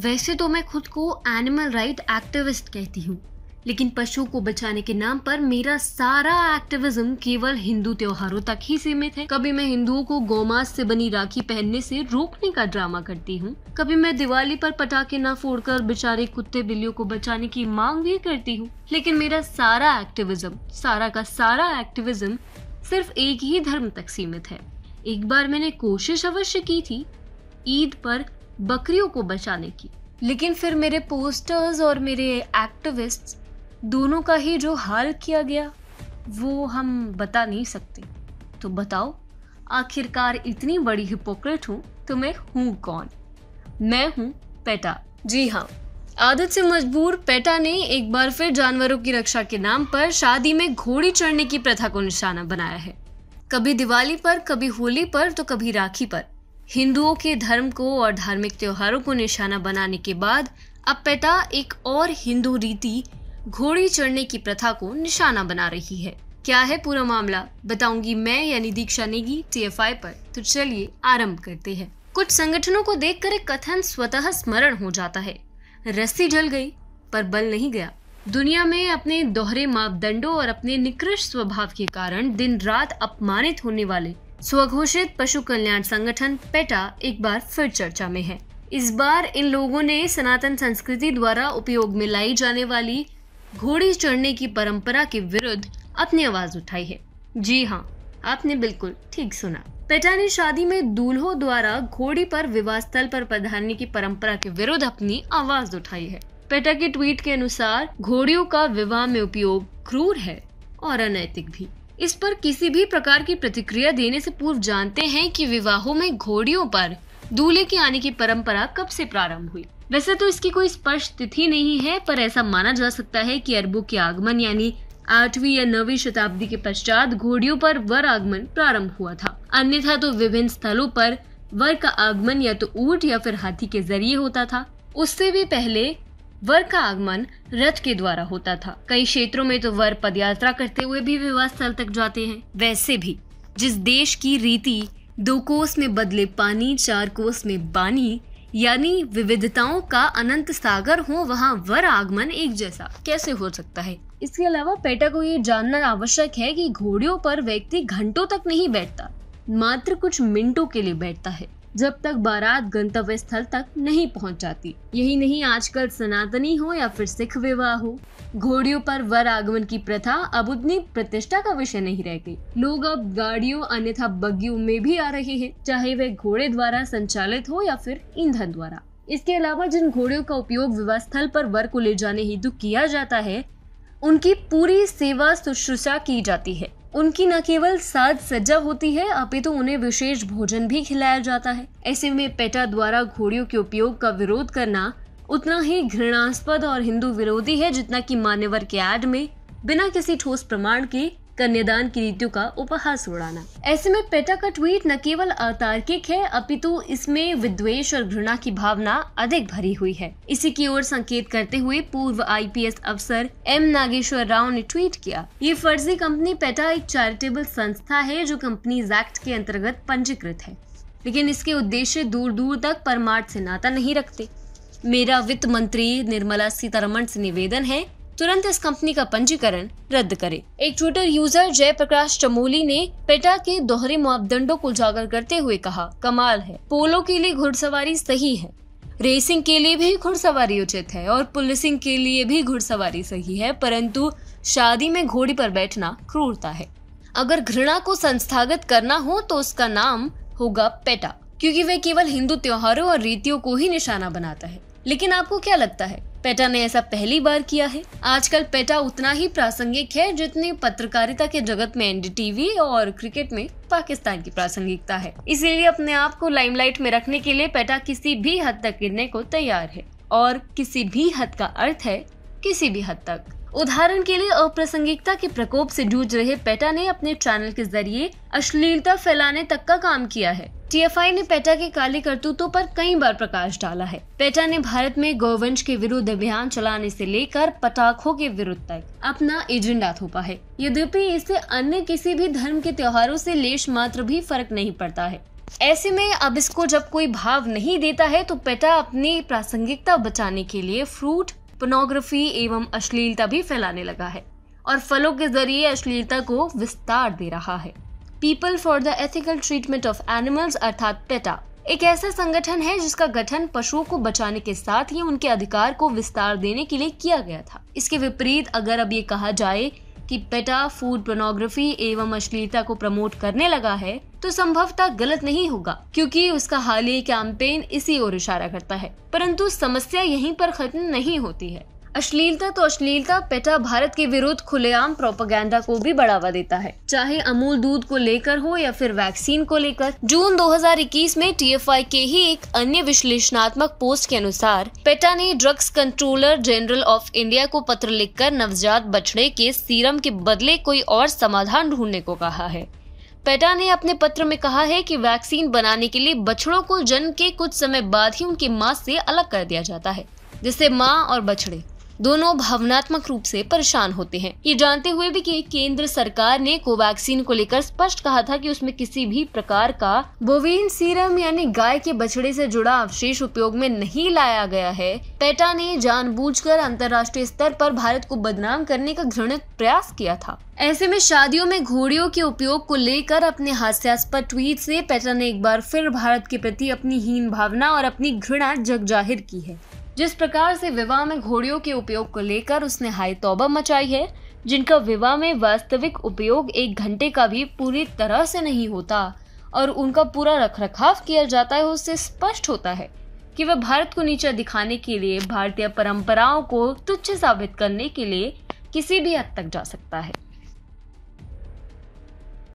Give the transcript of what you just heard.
वैसे तो मैं खुद को एनिमल राइट एक्टिविस्ट कहती हूँ लेकिन पशुओं को बचाने के नाम पर मेरा सारा एक्टिविज्म केवल हिंदू त्योहारों तक ही सीमित है कभी मैं हिंदुओं को गोमास से बनी राखी पहनने से रोकने का ड्रामा करती हूँ कभी मैं दिवाली पर पटाखे न फोड़कर बेचारे कुत्ते बिल्लियों को बचाने की मांग भी करती हूँ लेकिन मेरा सारा एक्टिविज्म सारा का सारा एक्टिविज्म सिर्फ एक ही धर्म तक सीमित है एक बार मैंने कोशिश अवश्य की थी ईद पर बकरियों को बचाने की लेकिन फिर मेरे पोस्टर्स और मेरे एक्टिविस्ट दोनों का ही जो हाल किया गया वो हम बता नहीं सकते तो बताओ आखिरकार इतनी बड़ी हिपोक्रेट हूँ तो मैं हूँ कौन मैं हूँ पेटा जी हाँ आदत से मजबूर पेटा ने एक बार फिर जानवरों की रक्षा के नाम पर शादी में घोड़ी चढ़ने की प्रथा को निशाना बनाया है कभी दिवाली पर कभी होली पर तो कभी राखी पर हिंदुओं के धर्म को और धार्मिक त्योहारों को निशाना बनाने के बाद अब पेटा एक और हिंदू रीति घोड़ी चढ़ने की प्रथा को निशाना बना रही है क्या है पूरा मामला बताऊंगी मैं यानी दीक्षा नेगी टीएफआई पर तो चलिए आरंभ करते हैं कुछ संगठनों को देखकर एक कथन स्वतः स्मरण हो जाता है रस्सी जल गई पर बल नहीं गया दुनिया में अपने दोहरे मापदंडों और अपने निकृष्ट स्वभाव के कारण दिन रात अपमानित होने वाले स्वघोषित पशु कल्याण संगठन पेटा एक बार फिर चर्चा में है इस बार इन लोगों ने सनातन संस्कृति द्वारा उपयोग में लाई जाने वाली घोड़ी चढ़ने की परंपरा के विरुद्ध अपनी आवाज उठाई है जी हाँ आपने बिल्कुल ठीक सुना पेटा ने शादी में दूल्हो द्वारा घोड़ी पर विवाह स्थल पर पधारने की परंपरा के विरुद्ध अपनी आवाज उठाई है पेटा के ट्वीट के अनुसार घोड़ियों का विवाह में उपयोग क्रूर है और अनैतिक भी इस पर किसी भी प्रकार की प्रतिक्रिया देने से पूर्व जानते हैं कि विवाहों में घोड़ियों पर दूल्हे के आने की परंपरा कब से प्रारंभ हुई वैसे तो इसकी कोई स्पष्ट तिथि नहीं है पर ऐसा माना जा सकता है कि अरबों के आगमन यानी आठवीं या नवी शताब्दी के पश्चात घोड़ियों पर वर आगमन प्रारंभ हुआ था अन्यथा तो विभिन्न स्थलों पर वर का आगमन या तो ऊट या फिर हाथी के जरिए होता था उससे भी पहले वर का आगमन रथ के द्वारा होता था कई क्षेत्रों में तो वर यात्रा करते हुए भी विवाह स्थल तक जाते हैं वैसे भी जिस देश की रीति दो कोस में बदले पानी चार कोस में बानी यानी विविधताओं का अनंत सागर हो वहाँ वर आगमन एक जैसा कैसे हो सकता है इसके अलावा पेटा को ये जानना आवश्यक है कि घोड़ियों पर व्यक्ति घंटों तक नहीं बैठता मात्र कुछ मिनटों के लिए बैठता है जब तक बारात गंतव्य स्थल तक नहीं पहुंच जाती यही नहीं आजकल सनातनी हो या फिर सिख विवाह हो घोड़ियों पर वर आगमन की प्रथा अब उतनी प्रतिष्ठा का विषय नहीं रह गई लोग अब गाड़ियों अन्यथा बग्गियों में भी आ रहे हैं चाहे वे घोड़े द्वारा संचालित हो या फिर ईंधन द्वारा इसके अलावा जिन घोड़ियों का उपयोग विवाह स्थल पर वर को ले जाने हेतु किया जाता है उनकी पूरी सेवा शुश्रूषा की जाती है उनकी न केवल साज सज्जा होती है अपितु तो उन्हें विशेष भोजन भी खिलाया जाता है ऐसे में पेटा द्वारा घोड़ियों के उपयोग का विरोध करना उतना ही घृणास्पद और हिंदू विरोधी है जितना कि मान्यवर के एड में बिना किसी ठोस प्रमाण के कन्यादान की नीतियों का उपहास उड़ाना ऐसे में पेटा का ट्वीट न केवल अतार्किक है अपितु इसमें विद्वेश और घृणा की भावना अधिक भरी हुई है इसी की ओर संकेत करते हुए पूर्व आईपीएस अफसर एम नागेश्वर राव ने ट्वीट किया ये फर्जी कंपनी पेटा एक चैरिटेबल संस्था है जो कंपनी एक्ट के अंतर्गत पंजीकृत है लेकिन इसके उद्देश्य दूर दूर तक परमार्थ से नाता नहीं रखते मेरा वित्त मंत्री निर्मला सीतारमण से निवेदन है तुरंत इस कंपनी का पंजीकरण रद्द करे एक ट्विटर यूजर जयप्रकाश चमोली ने पेटा के दोहरे मापदंडों को उजागर करते हुए कहा कमाल है पोलो के लिए घुड़सवारी सही है रेसिंग के लिए भी घुड़सवारी उचित है और पुलिसिंग के लिए भी घुड़सवारी सही है परंतु शादी में घोड़ी पर बैठना क्रूरता है अगर घृणा को संस्थागत करना हो तो उसका नाम होगा पेटा क्योंकि वह केवल हिंदू त्योहारों और रीतियों को ही निशाना बनाता है लेकिन आपको क्या लगता है पेटा ने ऐसा पहली बार किया है आजकल पेटा उतना ही प्रासंगिक है जितनी पत्रकारिता के जगत में एनडीटीवी और क्रिकेट में पाकिस्तान की प्रासंगिकता है इसीलिए अपने आप को लाइमलाइट में रखने के लिए पेटा किसी भी हद तक गिरने को तैयार है और किसी भी हद का अर्थ है किसी भी हद तक उदाहरण के लिए अप्रासंगिकता के प्रकोप से जूझ रहे पेटा ने अपने चैनल के जरिए अश्लीलता फैलाने तक का काम किया है टीएफआई ने पेटा के काले करतूतों पर कई बार प्रकाश डाला है पेटा ने भारत में गौवंश के विरुद्ध अभियान चलाने से लेकर पटाखों के विरुद्ध तक अपना एजेंडा थोपा है यद्यपि इससे अन्य किसी भी धर्म के त्योहारों से लेश मात्र भी फर्क नहीं पड़ता है ऐसे में अब इसको जब कोई भाव नहीं देता है तो पेटा अपनी प्रासंगिकता बचाने के लिए फ्रूट पोर्नोग्राफी एवं अश्लीलता भी फैलाने लगा है और फलों के जरिए अश्लीलता को विस्तार दे रहा है people for the ethical treatment of animals अर्थात पेटा एक ऐसा संगठन है जिसका गठन पशुओं को बचाने के साथ ही उनके अधिकार को विस्तार देने के लिए किया गया था इसके विपरीत अगर अब ये कहा जाए कि पेटा फूड प्रोनोग्राफी एवं अश्लीलता को प्रमोट करने लगा है तो संभवतः गलत नहीं होगा क्योंकि उसका हाल ही कैंपेन इसी ओर इशारा करता है परंतु समस्या यहीं पर खत्म नहीं होती है अश्लीलता तो अश्लीलता पेटा भारत के विरुद्ध खुलेआम प्रोपागैंडा को भी बढ़ावा देता है चाहे अमूल दूध को लेकर हो या फिर वैक्सीन को लेकर जून 2021 में टीएफआई के ही एक अन्य विश्लेषणात्मक पोस्ट के अनुसार पेटा ने drugs controller general of India को पत्र लिखकर नवजात बछड़े के सीरम के बदले कोई और समाधान ढूंढने को कहा है पेटा ने अपने पत्र में कहा है कि वैक्सीन बनाने के लिए बछड़ों को जन्म के कुछ समय बाद ही उनकी माँ से अलग कर दिया जाता है जिससे माँ और बछड़े दोनों भावनात्मक रूप से परेशान होते हैं ये जानते हुए भी कि केंद्र सरकार ने कोवैक्सीन को लेकर स्पष्ट कहा था कि उसमें किसी भी प्रकार का बोवेन सीरम यानी गाय के बछड़े से जुड़ा अवशेष उपयोग में नहीं लाया गया है पेटा ने जानबूझकर अंतर्राष्ट्रीय स्तर पर भारत को बदनाम करने का घृणित प्रयास किया था ऐसे में शादियों में घोड़ियों के उपयोग को लेकर अपने हास्यास्पद ट्वीट से पेटा ने एक बार फिर भारत के प्रति अपनी हीन भावना और अपनी घृणा जग जाहिर की है जिस प्रकार से विवाह में घोड़ियों के उपयोग को लेकर उसने हाई तौबा मचाई है जिनका विवाह में वास्तविक उपयोग एक घंटे का भी पूरी तरह से नहीं होता और उनका पूरा रखरखाव किया जाता है उससे स्पष्ट होता है कि वह भारत को नीचा दिखाने के लिए भारतीय परंपराओं को तुच्छ साबित करने के लिए किसी भी हद तक जा सकता है